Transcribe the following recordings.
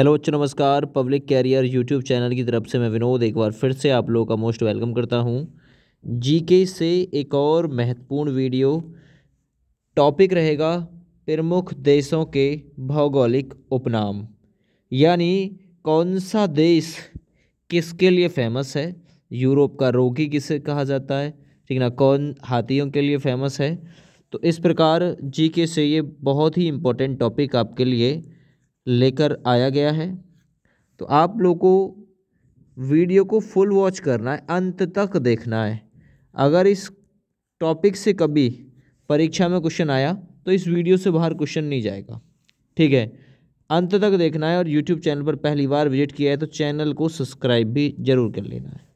hello बच्चों नमस्कार public career YouTube channel की तरफ से मैं विनोद एक बार फिर से आप लोगों का मोस्ट वेलकम करता हूं जीके से एक और महत्वपूर्ण वीडियो टॉपिक रहेगा प्रमुख देशों के भौगोलिक उपनाम यानी कौन सा देश किसके लिए फेमस है यूरोप का रोगी किसे कहा जाता है ठीक ना कौन हाथियों के लिए फेमस है तो इस प्रकार जी से ये बहुत ही इम्पोर्टेंट टॉपिक आपके लिए लेकर आया गया है तो आप लोग को वीडियो को फुल वॉच करना है अंत तक देखना है अगर इस टॉपिक से कभी परीक्षा में क्वेश्चन आया तो इस वीडियो से बाहर क्वेश्चन नहीं जाएगा ठीक है अंत तक देखना है और यूट्यूब चैनल पर पहली बार विजिट किया है तो चैनल को सब्सक्राइब भी जरूर कर लेना है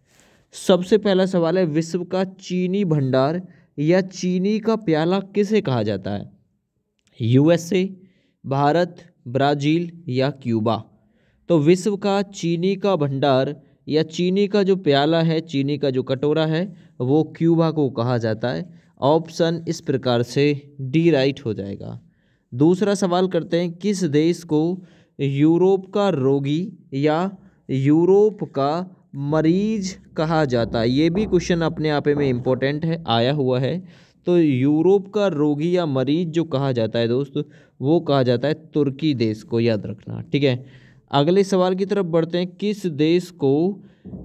सबसे पहला सवाल है विश्व का चीनी भंडार या चीनी का प्याला किसे कहा जाता है यूएसए भारत ब्राज़ील या क्यूबा तो विश्व का चीनी का भंडार या चीनी का जो प्याला है चीनी का जो कटोरा है वो क्यूबा को कहा जाता है ऑप्शन इस प्रकार से डी राइट हो जाएगा दूसरा सवाल करते हैं किस देश को यूरोप का रोगी या यूरोप का मरीज कहा जाता है ये भी क्वेश्चन अपने आप में इम्पोर्टेंट है आया हुआ है तो यूरोप का रोगी या मरीज जो कहा जाता है दोस्त वो कहा जाता है तुर्की देश को याद रखना ठीक है अगले सवाल की तरफ बढ़ते हैं किस देश को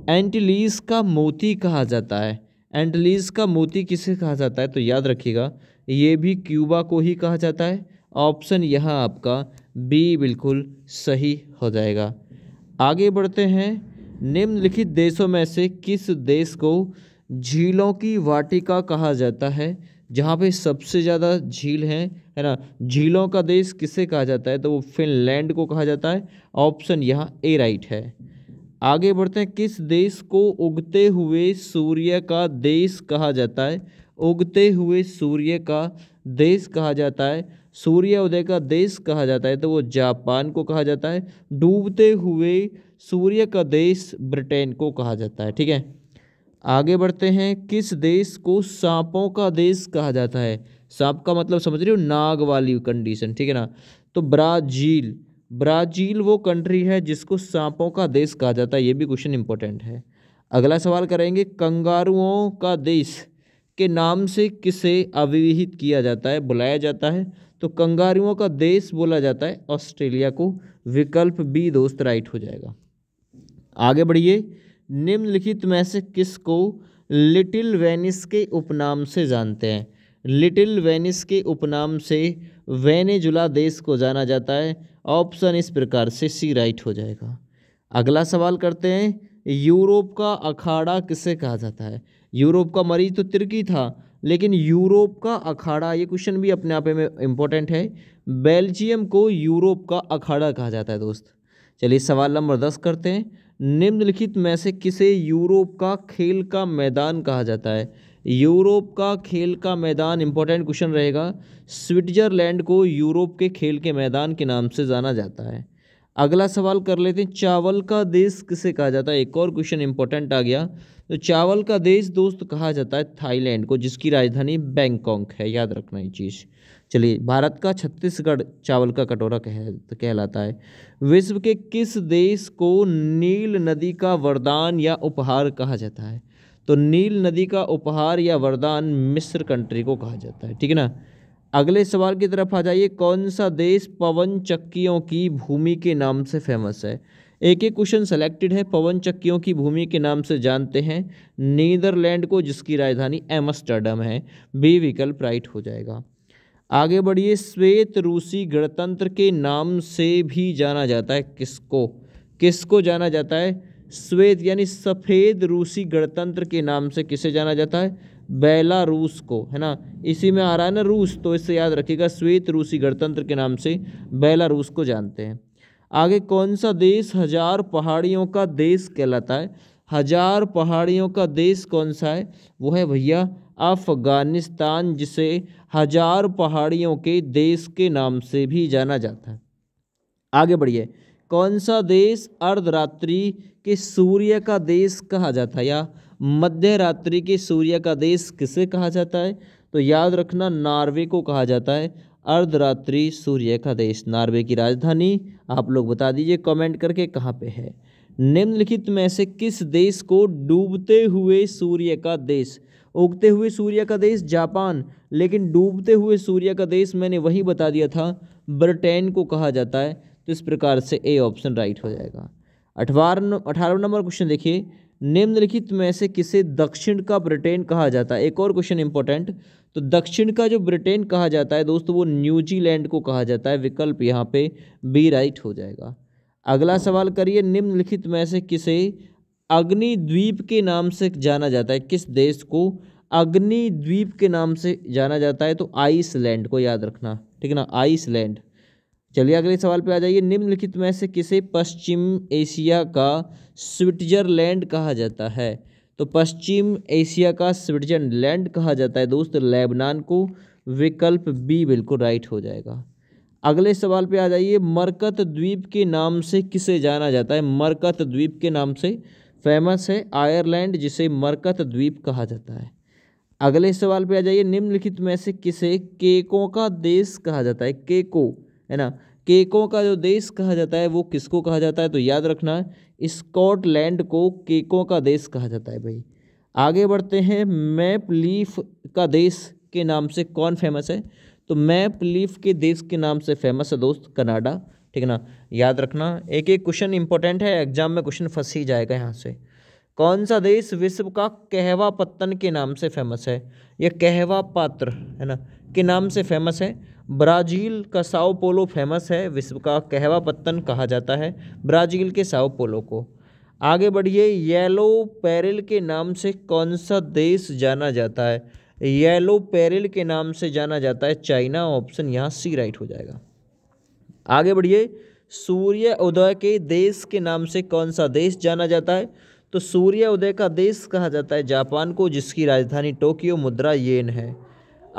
एंटलीस का मोती कहा जाता है एंटलीस का मोती किसे कहा जाता है तो याद रखिएगा ये भी क्यूबा को ही कहा जाता है ऑप्शन यह आपका बी बिल्कुल सही हो जाएगा आगे बढ़ते हैं निम्नलिखित देशों में से किस देश को झीलों की वाटिका कहा जाता है जहाँ पे सबसे ज़्यादा झील हैं है ना झीलों का देश किसे कहा जाता है तो वो फिनलैंड को कहा जाता है ऑप्शन यहाँ ए राइट है आगे बढ़ते हैं किस देश को उगते हुए सूर्य का देश कहा जाता है उगते हुए सूर्य का देश कहा जाता है सूर्योदय का देश कहा जाता है तो वो जापान को कहा जाता है डूबते हुए सूर्य का देश ब्रिटेन को कहा जाता है ठीक है आगे बढ़ते हैं किस देश को सांपों का देश कहा जाता है सांप का मतलब समझ रहे हो नाग वाली कंडीशन ठीक है ना तो ब्राज़ील ब्राज़ील वो कंट्री है जिसको सांपों का देश कहा जाता है ये भी क्वेश्चन इंपॉर्टेंट है अगला सवाल करेंगे कंगारुओं का देश के नाम से किसे अविविहित किया जाता है बुलाया जाता है तो कंगारुओं का देश बोला जाता है ऑस्ट्रेलिया को विकल्प बी दोस्त राइट हो जाएगा आगे बढ़िए निम्नलिखित में से किसको लिटिल वेनिस के उपनाम से जानते हैं लिटिल वेनिस के उपनाम से वेनेजुला देश को जाना जाता है ऑप्शन इस प्रकार से सी राइट हो जाएगा अगला सवाल करते हैं यूरोप का अखाड़ा किसे कहा जाता है यूरोप का मरीज तो तिर्की था लेकिन यूरोप का अखाड़ा ये क्वेश्चन भी अपने आप में इम्पोर्टेंट है बेल्जियम को यूरोप का अखाड़ा कहा जाता है दोस्त चलिए सवाल नंबर दस करते हैं निम्नलिखित में से किसे यूरोप का खेल का मैदान कहा जाता है यूरोप का खेल का मैदान इंपॉर्टेंट क्वेश्चन रहेगा स्विट्जरलैंड को यूरोप के खेल के मैदान के नाम से जाना जाता है अगला सवाल कर लेते हैं चावल का देश किसे कहा जाता है एक और क्वेश्चन इंपॉर्टेंट आ गया तो चावल का देश दोस्त कहा जाता है थाईलैंड को जिसकी राजधानी बैंकॉक है याद रखना ये चीज़ चलिए भारत का छत्तीसगढ़ चावल का कटोरा कह कहलाता है विश्व के किस देश को नील नदी का वरदान या उपहार कहा जाता है तो नील नदी का उपहार या वरदान मिस्र कंट्री को कहा जाता है ठीक है ना अगले सवाल की तरफ आ जाइए कौन सा देश पवन चक्कियों की भूमि के नाम से फेमस है एक एक क्वेश्चन सेलेक्टेड है पवन चक्कियों की भूमि के नाम से जानते हैं नीदरलैंड को जिसकी राजधानी एमस्टर्डम है बी विकल्प राइट हो जाएगा आगे बढ़िए श्वेत रूसी गणतंत्र के नाम से भी जाना जाता है किसको किसको जाना जाता है श्वेत यानी सफ़ेद रूसी गणतंत्र के नाम से किसे जाना जाता है बेला रूस को है ना इसी में आ रहा है ना रूस तो इससे याद रखिएगा श्वेत रूसी गणतंत्र के नाम से बेला रूस को जानते हैं आगे कौन सा देश हजार पहाड़ियों का देश कहलाता है हजार पहाड़ियों का देश कौन सा है वो है भैया अफ़गानिस्तान जिसे हजार पहाड़ियों के देश के नाम से भी जाना जाता है आगे बढ़िए कौन सा देश अर्धरात्रि के सूर्य का देश कहा जाता है या मध्य रात्रि के सूर्य का देश किसे कहा जाता है तो याद रखना नॉर्वे को कहा जाता है अर्धरात्रि सूर्य का देश नॉर्वे की राजधानी आप लोग बता दीजिए कमेंट करके कहाँ पे है निम्नलिखित में से किस देश को डूबते हुए सूर्य का देश उगते हुए सूर्य का देश जापान लेकिन डूबते हुए सूर्य का देश मैंने वही बता दिया था ब्रिटेन को कहा जाता है तो इस प्रकार से ए ऑप्शन राइट हो जाएगा अठारह अठारह नंबर क्वेश्चन देखिए निम्नलिखित में से किसे दक्षिण का ब्रिटेन कहा जाता है एक और क्वेश्चन इंपॉर्टेंट तो दक्षिण का जो ब्रिटेन कहा जाता है दोस्तों वो न्यूजीलैंड को कहा जाता है विकल्प यहाँ पे बी राइट हो जाएगा अगला सवाल करिए निम्नलिखित में से किसे अग्नि द्वीप के नाम से जाना जाता है किस देश को अग्नि द्वीप के नाम से जाना जाता है तो आइसलैंड को याद रखना ठीक है ना आइसलैंड चलिए अगले सवाल पे आ जाइए निम्नलिखित में से किसे पश्चिम एशिया का स्विट्जरलैंड कहा जाता है तो पश्चिम एशिया का स्विट्जरलैंड कहा जाता है दोस्त लेबनान को विकल्प बी बिल्कुल राइट हो जाएगा अगले सवाल पे आ जाइए मरकत द्वीप के नाम से किसे जाना जाता है मरकत द्वीप के नाम से फेमस है आयरलैंड जिसे मरकत द्वीप कहा जाता है अगले सवाल पे आ जाइए निम्नलिखित में से किसे केकों का देश कहा जाता है केको है ना केकों का जो देश कहा जाता है वो किसको कहा जाता है तो याद रखना स्कॉटलैंड को केकों का देश कहा जाता है भाई आगे बढ़ते हैं मैप लीफ का देश के नाम से कौन फेमस है तो मैप लीफ के देश के नाम से फेमस है दोस्त कनाडा ठीक है ना याद रखना एक एक क्वेश्चन इंपॉर्टेंट है एग्जाम में क्वेश्चन फंस ही जाएगा यहाँ से कौन सा देश विश्व का कहवा पत्तन के नाम से फेमस है यह कहवा पात्र है ना के नाम से फेमस है ब्राज़ील का साओ पोलो फेमस है विश्व का कहवा पत्तन कहा जाता है ब्राज़ील के साओ पोलो को आगे बढ़िए येलो पैरल के नाम से कौन सा देश जाना जाता है येलो पैरल के नाम से जाना जाता है चाइना ऑप्शन यहाँ सी राइट हो जाएगा आगे बढ़िए सूर्य उदय के देश के नाम से कौन सा देश जाना जाता है तो सूर्य उदय का देश कहा जाता है जापान को जिसकी राजधानी टोक्यो मुद्रा येन है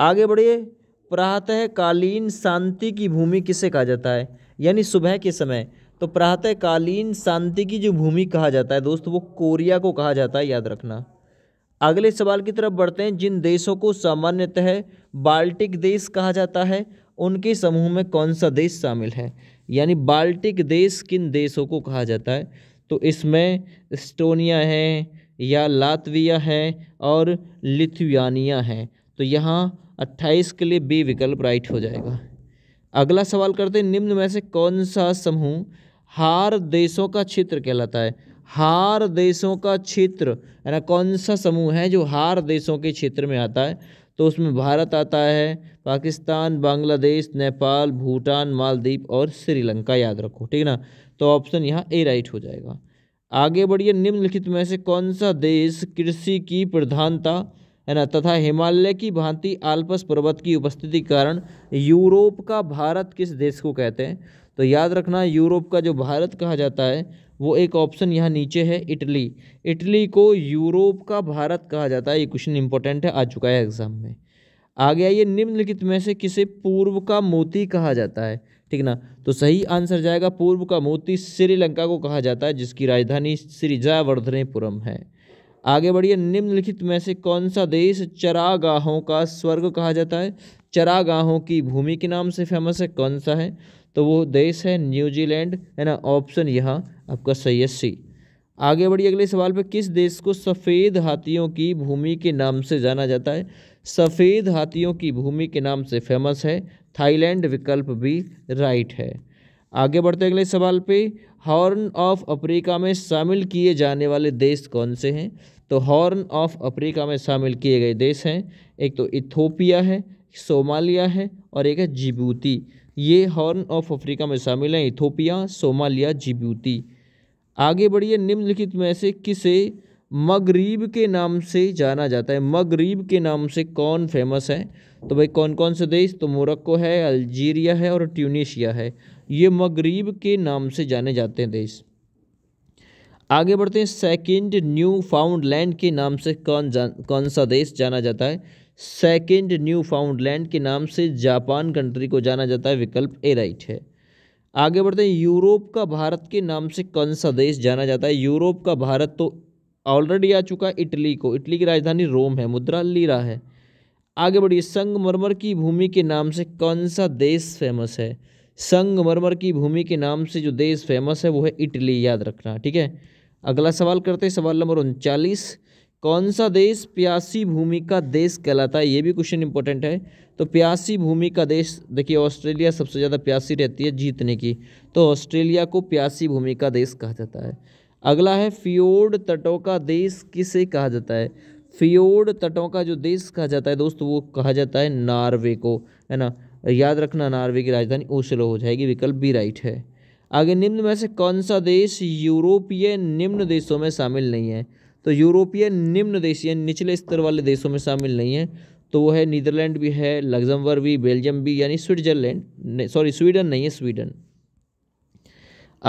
आगे बढ़िए प्रातःकालीन शांति की भूमि किसे कहा जाता है यानी सुबह के समय तो प्रातःकालीन शांति की जो भूमि कहा जाता है दोस्त वो कोरिया को कहा जाता है याद रखना अगले सवाल की तरफ बढ़ते हैं जिन देशों को सामान्यतः बाल्टिक देश कहा जाता है उनके समूह में कौन सा देश शामिल है यानी बाल्टिक देश किन देशों को कहा जाता है तो इसमें इस्टोनिया है या लातविया है और लिथुआनिया है तो यहाँ अट्ठाईस के लिए बी विकल्प राइट हो जाएगा अगला सवाल करते हैं निम्न में से कौन सा समूह हार देशों का क्षेत्र कहलाता है हार देशों का क्षेत्र है ना कौन सा समूह है जो हार देशों के क्षेत्र में आता है तो उसमें भारत आता है पाकिस्तान बांग्लादेश नेपाल भूटान मालदीप और श्रीलंका याद रखो ठीक ना तो ऑप्शन यहाँ ए राइट हो जाएगा आगे बढ़िए निम्नलिखित में से कौन सा देश कृषि की प्रधानता है ना तथा हिमालय की भांति आल्पस पर्वत की उपस्थिति के कारण यूरोप का भारत किस देश को कहते हैं तो याद रखना यूरोप का जो भारत कहा जाता है वो एक ऑप्शन यहाँ नीचे है इटली इटली को यूरोप का भारत कहा जाता है ये क्वेश्चन इंपॉर्टेंट है आ चुका है एग्जाम में आ गया ये निम्नलिखित में से किसे पूर्व का मोती कहा जाता है ठीक ना तो सही आंसर जाएगा पूर्व का मोती श्रीलंका को कहा जाता है जिसकी राजधानी श्री जयावर्धनेपुरम है आगे बढ़िए निम्नलिखित में से कौन सा देश चरागाहों का स्वर्ग कहा जाता है चरागाहों की भूमि के नाम से फेमस है कौन सा है तो वो देश है न्यूजीलैंड है ना ऑप्शन यहाँ आपका सही है सी आगे बढ़िए अगले सवाल पर किस देश को सफ़ेद हाथियों की भूमि के नाम से जाना जाता है सफ़ेद हाथियों की भूमि के नाम से फेमस है थाईलैंड विकल्प भी राइट है आगे बढ़ते अगले सवाल पे हॉर्न ऑफ अफ्रीका में शामिल किए जाने वाले देश कौन से हैं तो हॉर्न ऑफ अफ्रीका में शामिल किए गए देश हैं एक तो इथोपिया है सोमालिया है और एक है जिबूती ये हॉर्न ऑफ अफ्रीका में शामिल हैं इथोपिया सोमालिया जिब्यूती आगे बढ़िए निम्नलिखित में से किसे मगरीब के नाम से जाना जाता है मगरीब के नाम से कौन फेमस है तो भाई कौन कौन से देश तो मोरक्को है अल्जीरिया है और ट्यूनिशिया है ये मगरीब के नाम से जाने जाते हैं देश आगे बढ़ते हैं सेकंड न्यू फाउंड लैंड के नाम से कौन जान कौन सा देश जाना जाता है सेकेंड न्यू फाउंडलैंड के नाम से जापान कंट्री को जाना जाता है विकल्प ए राइट है आगे बढ़ते हैं यूरोप का भारत के नाम से कौन सा देश जाना जाता है यूरोप का भारत तो ऑलरेडी आ चुका है इटली को इटली की राजधानी रोम है मुद्रा लीरा है आगे बढ़िए संगमरमर की भूमि के नाम से कौन सा देश फेमस है संगमरमर की भूमि के नाम से जो देश फेमस है वो है इटली याद रखना ठीक है अगला सवाल करते हैं सवाल नंबर उनचालीस कौन सा देश प्यासी भूमि का देश कहलाता है ये भी क्वेश्चन इंपॉर्टेंट है तो प्यासी भूमि का देश देखिए ऑस्ट्रेलिया सबसे ज़्यादा प्यासी रहती है जीतने की तो ऑस्ट्रेलिया को प्यासी भूमि का देश कहा जाता है अगला है फियोड तटों का देश किसे कहा जाता है फियोड तटों का जो देश कहा जाता है दोस्तों वो कहा जाता है नार्वे को है ना याद रखना नार्वे की राजधानी ओसलो हो जाएगी विकल्प बी राइट है आगे निम्न में से कौन सा देश यूरोपीय निम्न देशों में शामिल नहीं है तो यूरोपीय निम्न देश या निचले स्तर वाले देशों में शामिल नहीं है तो वो है नीदरलैंड भी है लग्जमबर्ग भी बेल्जियम भी यानी स्विट्जरलैंड सॉरी स्वीडन नहीं है स्वीडन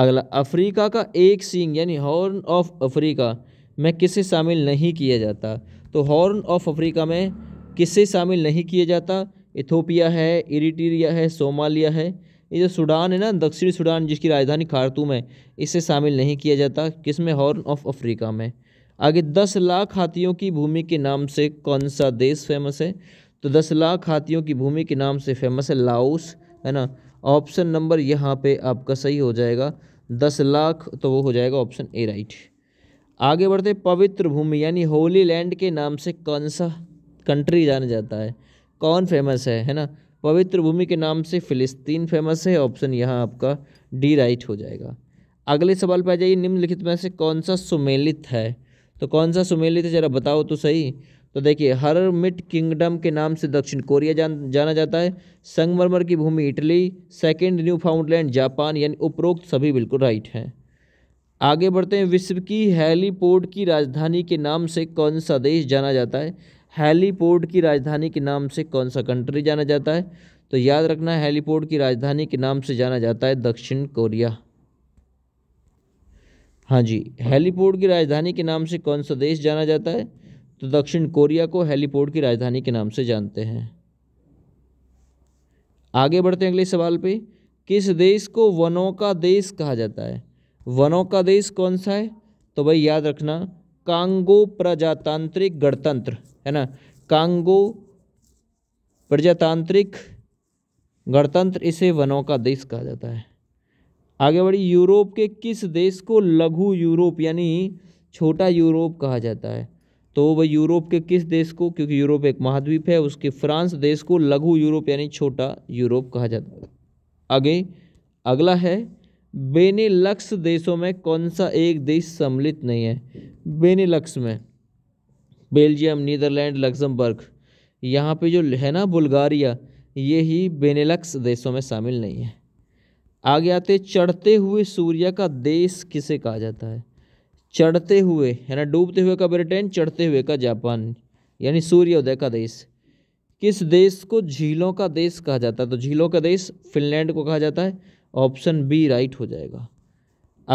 अगला अफ्रीका का एक सींग यानी हॉर्न ऑफ अफ्रीका में किसे शामिल नहीं किया जाता तो हॉर्न ऑफ अफ्रीका में किसे शामिल नहीं किया जाता इथोपिया है इरिटेरिया है सोमालिया है ये जो सूडान है ना दक्षिणी सूडान जिसकी राजधानी खारतूम है इससे शामिल नहीं किया जाता किस में हॉर्न ऑफ अफ्रीका में आगे दस लाख हाथियों की भूमि के नाम से कौन सा देश फेमस है तो दस लाख हाथियों की भूमि के नाम से फेमस है लाओस है ना ऑप्शन नंबर यहाँ पे आपका सही हो जाएगा दस लाख तो वो हो जाएगा ऑप्शन ए राइट आगे बढ़ते पवित्र भूमि यानी होली लैंड के नाम से कौन सा कंट्री जाना जाता है कौन फेमस है है ना पवित्र भूमि के नाम से फिलिस्तीन फेमस है ऑप्शन यहाँ आपका डी राइट हो जाएगा अगले सवाल पर आ जाइए निम्नलिखित में से कौन सा सुमेलित है तो कौन सा सुमेलित है जरा बताओ तो सही तो देखिए हरमिट किंगडम के नाम से दक्षिण कोरिया जान जाना जाता है संगमरमर की भूमि Italy second Newfoundland Japan यानी उपरोक्त सभी बिल्कुल राइट हैं आगे बढ़ते हैं विश्व की हेलीपोर्ट की राजधानी के नाम से कौन सा देश जाना जाता है हेलीपोर्ट की राजधानी के नाम से कौन सा कंट्री जाना जाता है तो याद रखना हेलीपोर्ट की राजधानी के नाम से जाना जाता है दक्षिण कोरिया हाँ जी हेलीपोर्ट की राजधानी के नाम से कौन सा देश जाना जाता है तो दक्षिण कोरिया को हेलीपोर्ट की राजधानी के नाम से जानते हैं आगे बढ़ते हैं अगले सवाल पे किस देश को वनों का देश कहा जाता है वनों का देश कौन सा है तो भाई याद रखना कांगो प्रजातांत्रिक गणतंत्र है ना कांगो प्रजातांत्रिक गणतंत्र इसे वनों का देश कहा जाता है आगे बढ़ी यूरोप के किस देश को लघु यूरोप यानी छोटा यूरोप कहा जाता है तो वह यूरोप के किस देश को क्योंकि यूरोप एक महाद्वीप है उसके फ्रांस देश को लघु यूरोप यानी छोटा यूरोप कहा जाता है आगे अगला है बेनेलक्स देशों में कौन सा एक देश सम्मिलित नहीं है बेनेलक्स में बेल्जियम नीदरलैंड लग्जमबर्ग यहाँ पे जो है ना बुल्गारिया ये ही बेनेलक्स देशों में शामिल नहीं है आगे आते चढ़ते हुए सूर्य का देश किसे कहा जाता है चढ़ते हुए है ना डूबते हुए का ब्रिटेन चढ़ते हुए का जापान यानी सूर्योदय का देश किस देश को झीलों का देश कहा जाता है तो झीलों का देश फिनलैंड को कहा जाता है ऑप्शन बी राइट हो जाएगा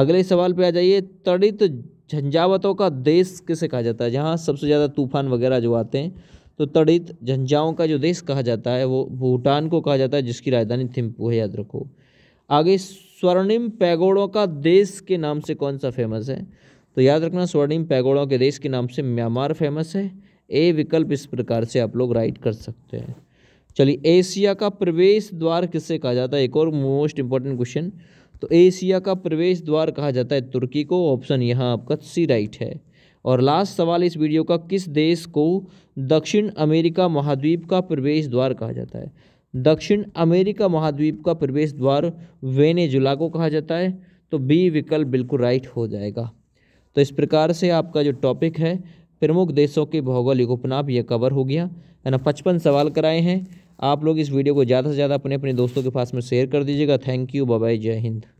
अगले सवाल पे आ जाइए तड़ित झंझावतों का देश किसे कहा जाता है जहाँ सबसे ज़्यादा तूफान वगैरह जो आते हैं तो तड़ित झंझाओं का जो देश कहा जाता है वो भूटान को कहा जाता है जिसकी राजधानी थिम्पू है याद रखो आगे स्वर्णिम पैगोड़ों का देश के नाम से कौन सा फेमस है तो याद रखना स्वर्णिम पैगोड़ों के देश के नाम से म्यांमार फेमस है ए विकल्प इस प्रकार से आप लोग राइट कर सकते हैं चलिए एशिया का प्रवेश द्वार किससे कहा जाता है एक और मोस्ट इंपॉर्टेंट क्वेश्चन तो एशिया का प्रवेश द्वार कहा जाता है तुर्की को ऑप्शन यहाँ आपका सी राइट है और लास्ट सवाल इस वीडियो का किस देश को दक्षिण अमेरिका महाद्वीप का प्रवेश द्वार कहा जाता है दक्षिण अमेरिका महाद्वीप का प्रवेश द्वार वेनेजुला को कहा जाता है तो बी विकल्प बिल्कुल राइट हो जाएगा तो इस प्रकार से आपका जो टॉपिक है प्रमुख देशों के भौगोलिक उपनाप यह कवर हो गया है ना पचपन सवाल कराए हैं आप लोग इस वीडियो को ज़्यादा से ज़्यादा अपने अपने दोस्तों के पास में शेयर कर दीजिएगा थैंक यू बाय जय हिंद